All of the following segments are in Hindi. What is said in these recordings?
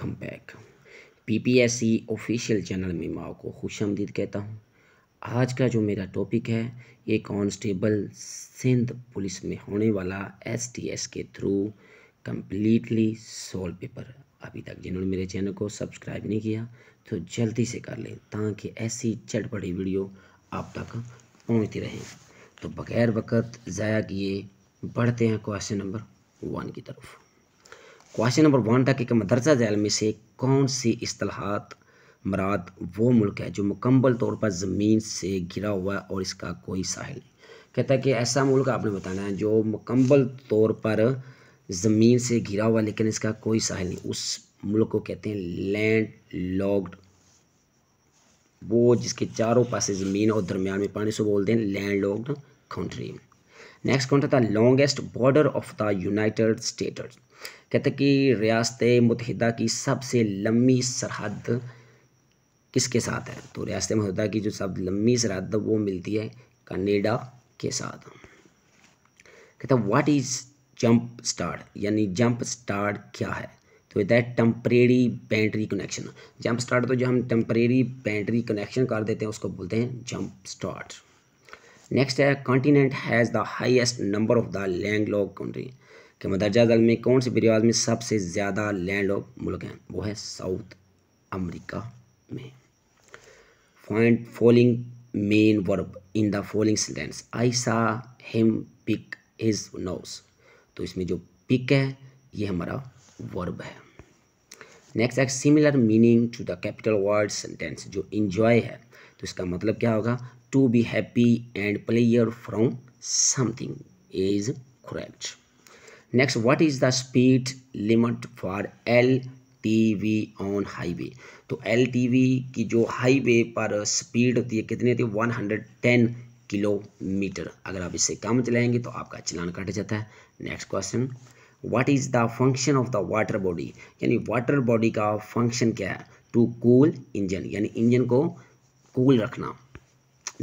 कम back P P S C official channel में माओ को खुश आमदीद कहता हूँ आज का जो मेरा टॉपिक है ये कांस्टेबल सिंध पुलिस में होने वाला एस टी एस के थ्रू कम्प्लीटली सोल्व पेपर अभी तक जिन्होंने मेरे चैनल को सब्सक्राइब नहीं किया तो जल्दी से कर लें ताकि ऐसी चटपटी वीडियो आप तक पहुँचती रहें तो बगैर वक़्त ज़ाया किए बढ़ते हैं क्वेश्चन नंबर वन की तरफ क्वेश्चन नंबर वन था कि मदरसा जैल में से कौन सी असलाहत मराद वो मुल्क है जो मुकम्मल तौर पर ज़मीन से घिरा हुआ है और इसका कोई साहिल नहीं कहता है कि ऐसा मुल्क आपने बताना है जो मुकम्मल तौर पर ज़मीन से घिरा हुआ लेकिन इसका कोई साहिल नहीं उस मुल्क को कहते हैं लैंड लॉकड वो जिसके चारों पास ज़मीन और दरमियान में पानी से बोलते हैं लैंड लॉकड कंट्री नेक्स्ट कौन सा था longest border of the United States कहते कि रियासत मुतहदा की सबसे लंबी सरहद किसके साथ है तो रियासत मुतहदा की जो सब लंबी सरहद वो मिलती है कनेडा के साथ कहता व्हाट इज़ जंप स्टार्ट यानी जंप स्टार्ट क्या है तो with that temporary battery connection jump start तो जो हम टम्परेरी बैटरी कनेक्शन कर देते हैं उसको बोलते हैं जंप स्टार्ट नेक्स्ट है continent has the highest number of the land lock country के मदरजा दल में कौन से बरियाज में सबसे ज़्यादा लैंड लॉक मुल्क हैं वो है साउथ अमरीका में find following main verb in the following sentence I saw him pick his nose तो इसमें जो पिक है ये हमारा वर्ब है नेक्स्ट है similar meaning to the capital word sentence जो इंजॉय है तो इसका मतलब क्या होगा to be happy and player from something is correct next what is the speed limit for L T V on highway तो एल टी वी की जो हाईवे पर स्पीड होती है कितनी होती है वन हंड्रेड टेन किलोमीटर अगर आप इससे कम चलाएंगे तो आपका चलान कट जाता है next question what is the function of the water body यानी वाटर बॉडी का फंक्शन क्या है टू कूल इंजन यानी इंजन को कूल रखना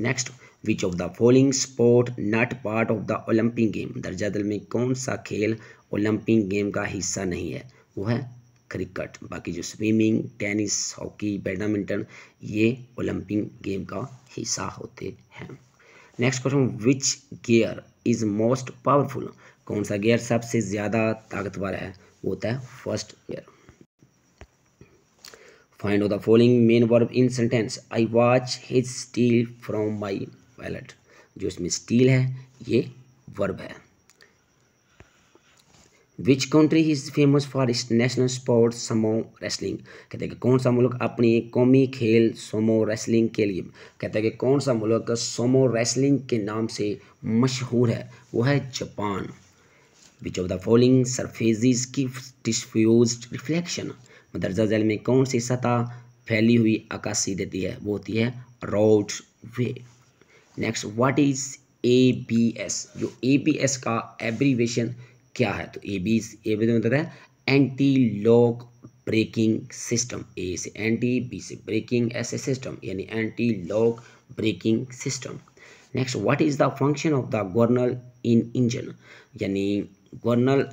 next which of the following sport not part of the Olympic game दर्जा दल में कौन सा खेल ओलंपिक गेम का हिस्सा नहीं है वो है क्रिकेट बाकी जो स्विमिंग टेनिस हॉकी बैडमिंटन ये ओलंपिक गेम का हिस्सा होते हैं next question which gear is most powerful कौन सा गेयर सबसे ज़्यादा ताकतवर है वो होता है first gear find out the following main verb in sentence I watch his steal from my wallet जो इसमें स्टील है ये वर्ब है which country is famous for its national sport sumo wrestling कहते हैं कि कौन सा मुल्क अपने कौमी खेल सोमो रेसलिंग के लिए कहते हैं कि कौन सा मुल्क सोमो रेसलिंग के नाम से मशहूर है वो है Japan which of the following surfaces की डिस्फ्यूज रिफ्लेक्शन मदरजा जैल में कौन सी सतह फैली हुई अक्कासी देती है वो होती है road way next what is A B S जो ए बी एस का एब्रीवेशन क्या है तो ए बी ए बी मतलब है anti lock braking system A से एंटी बी से ब्रेकिंग एस ए सिस्टम यानी anti lock braking system next what is the function of the governor in engine यानी गवर्नल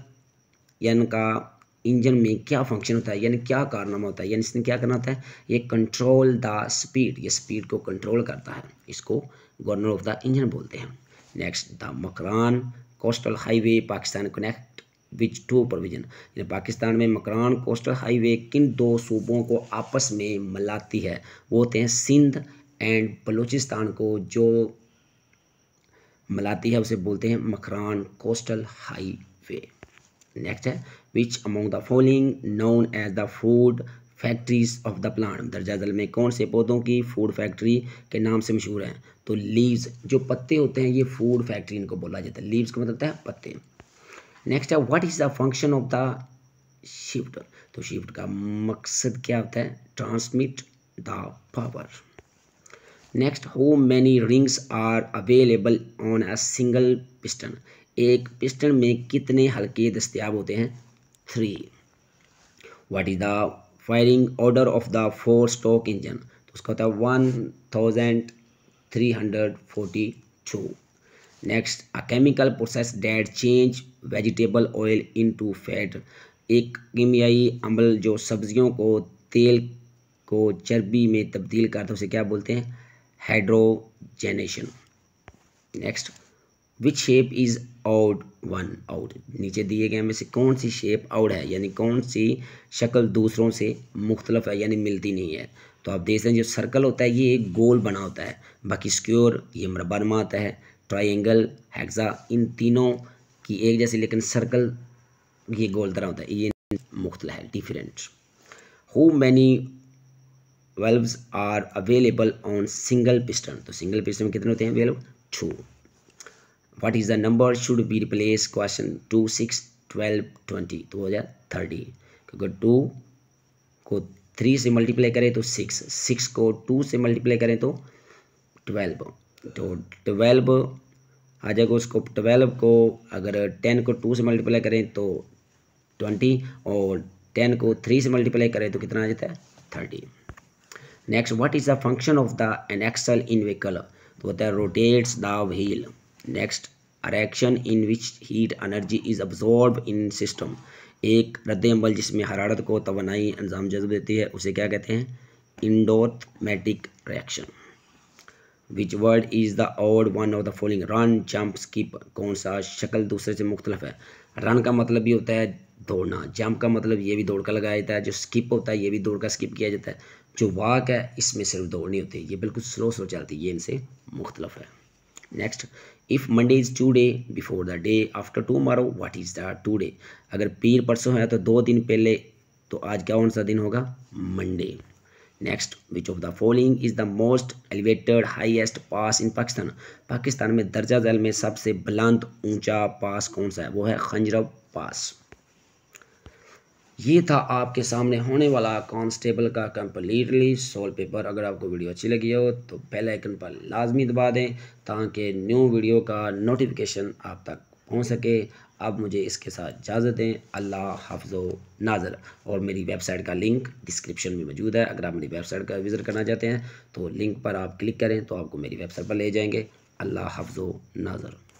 यान का इंजन में क्या फंक्शन होता है यानी क्या कारनामा होता है यानी इसने क्या करना होता है ये कंट्रोल द स्पीड ये स्पीड को कंट्रोल करता है इसको गवर्नर ऑफ द इंजन बोलते हैं next the Makran coastal highway Pakistan connect which two provinces यानी पाकिस्तान में मकरान कोस्टल हाईवे किन दो सूबों को आपस में मिलाती है वो होते हैं सिंध एंड बलूचिस्तान को जो मिलाती है उसे बोलते हैं मकरान कोस्टल हाईवे नेक्स्ट है which among the following known as the food factories of the plant दर्जा दल में कौन से पौधों की फूड फैक्ट्री के नाम से मशहूर हैं तो लीव्स जो पत्ते होते हैं ये फूड फैक्ट्री इनको बोला जाता है लीव्स का मतलब है पत्ते नेक्स्ट है what is the function of the shift तो शिफ्ट का मकसद क्या होता है transmit the power next how many rings are available on a single piston एक पिस्टन में कितने हल्के दस्तियाब होते हैं three what is the firing order of the four stroke engine तो उसका होता है one thousand three hundred forty two next a chemical process that change vegetable oil into fat एक कीमियाई अमल जो सब्जियों को तेल को चर्बी में तब्दील करता है उसे क्या बोलते हैं hydrogenation next which shape is odd one out नीचे दिए गए में से कौन सी शेप आउट है यानी कौन सी शक्ल दूसरों से मुख्तलफ है यानी मिलती नहीं है तो आप देख रहे हैं जो सर्कल होता है ये एक गोल बना होता है बाकी स्क्योर ये मरबा नमा आता है ट्राइंगल हेक्सा इन तीनों की एक जैसी लेकिन सर्कल ये गोल तरह होता है ये मुख्तल है different how many valve are available on single piston तो सिंगल पिस्टन में कितने होते हैं अवेलेबल छू what is the number should be replace question two six twelve twenty दो हज़ार थर्टी क्योंकि टू को थ्री से मल्टीप्लाई करें तो सिक्स सिक्स को टू से मल्टीप्लाई करें तो ट्वेल्व तो ट्वेल्व आ जाएगा उसको ट्वेल्व को अगर टेन को टू से मल्टीप्लाई करें तो ट्वेंटी और टेन को थ्री से मल्टीप्लाई करें तो कितना आ जाता है thirty next what is the function of the an axle in vehicle तो होता है rotates the wheel next a reaction in which heat energy is absorb in system एक रद्दमल जिसमें हरारत को तोानाई अंजाम जज्ब देती है उसे क्या कहते हैं endothermic reaction which word is the odd one of the following run jump skip कौन सा शक्ल दूसरे से मुख्तलफ है रन का मतलब ये होता है दौड़ना जंप का मतलब ये भी दौड़ का लगाया जाता है जो स्किप होता है ये भी दौड़ का स्किप किया जाता है जो वाक है इसमें सिर्फ दौड़नी होती है ये बिल्कुल स्लो स्लो चलती है ये इनसे मुख्तलफ है next if Monday is today before the day after tomorrow what is the today अगर पीर परसों है तो दो दिन पहले तो आज क्या कौन सा दिन होगा Monday next which of the following is the most elevated highest pass in Pakistan Pakistan में दर्जा जल में सबसे बुलंद ऊंचा पास कौन सा है वो है खंजरब पास ये था आपके सामने होने वाला कांस्टेबल का कम्प्लीटली सोल पेपर अगर आपको वीडियो अच्छी लगी हो तो बेल आइकन पर लाजमी दबा दें ताकि न्यू वीडियो का नोटिफिकेशन आप तक पहुंच सके आप मुझे इसके साथ इजाज़त दें अल्लाह हाफो नाजर और मेरी वेबसाइट का लिंक डिस्क्रिप्शन में मौजूद है अगर आप मेरी वेबसाइट का विज़िट करना चाहते हैं तो लिंक पर आप क्लिक करें तो आपको मेरी वेबसाइट पर ले जाएंगे अल्लाह हाफो नाजर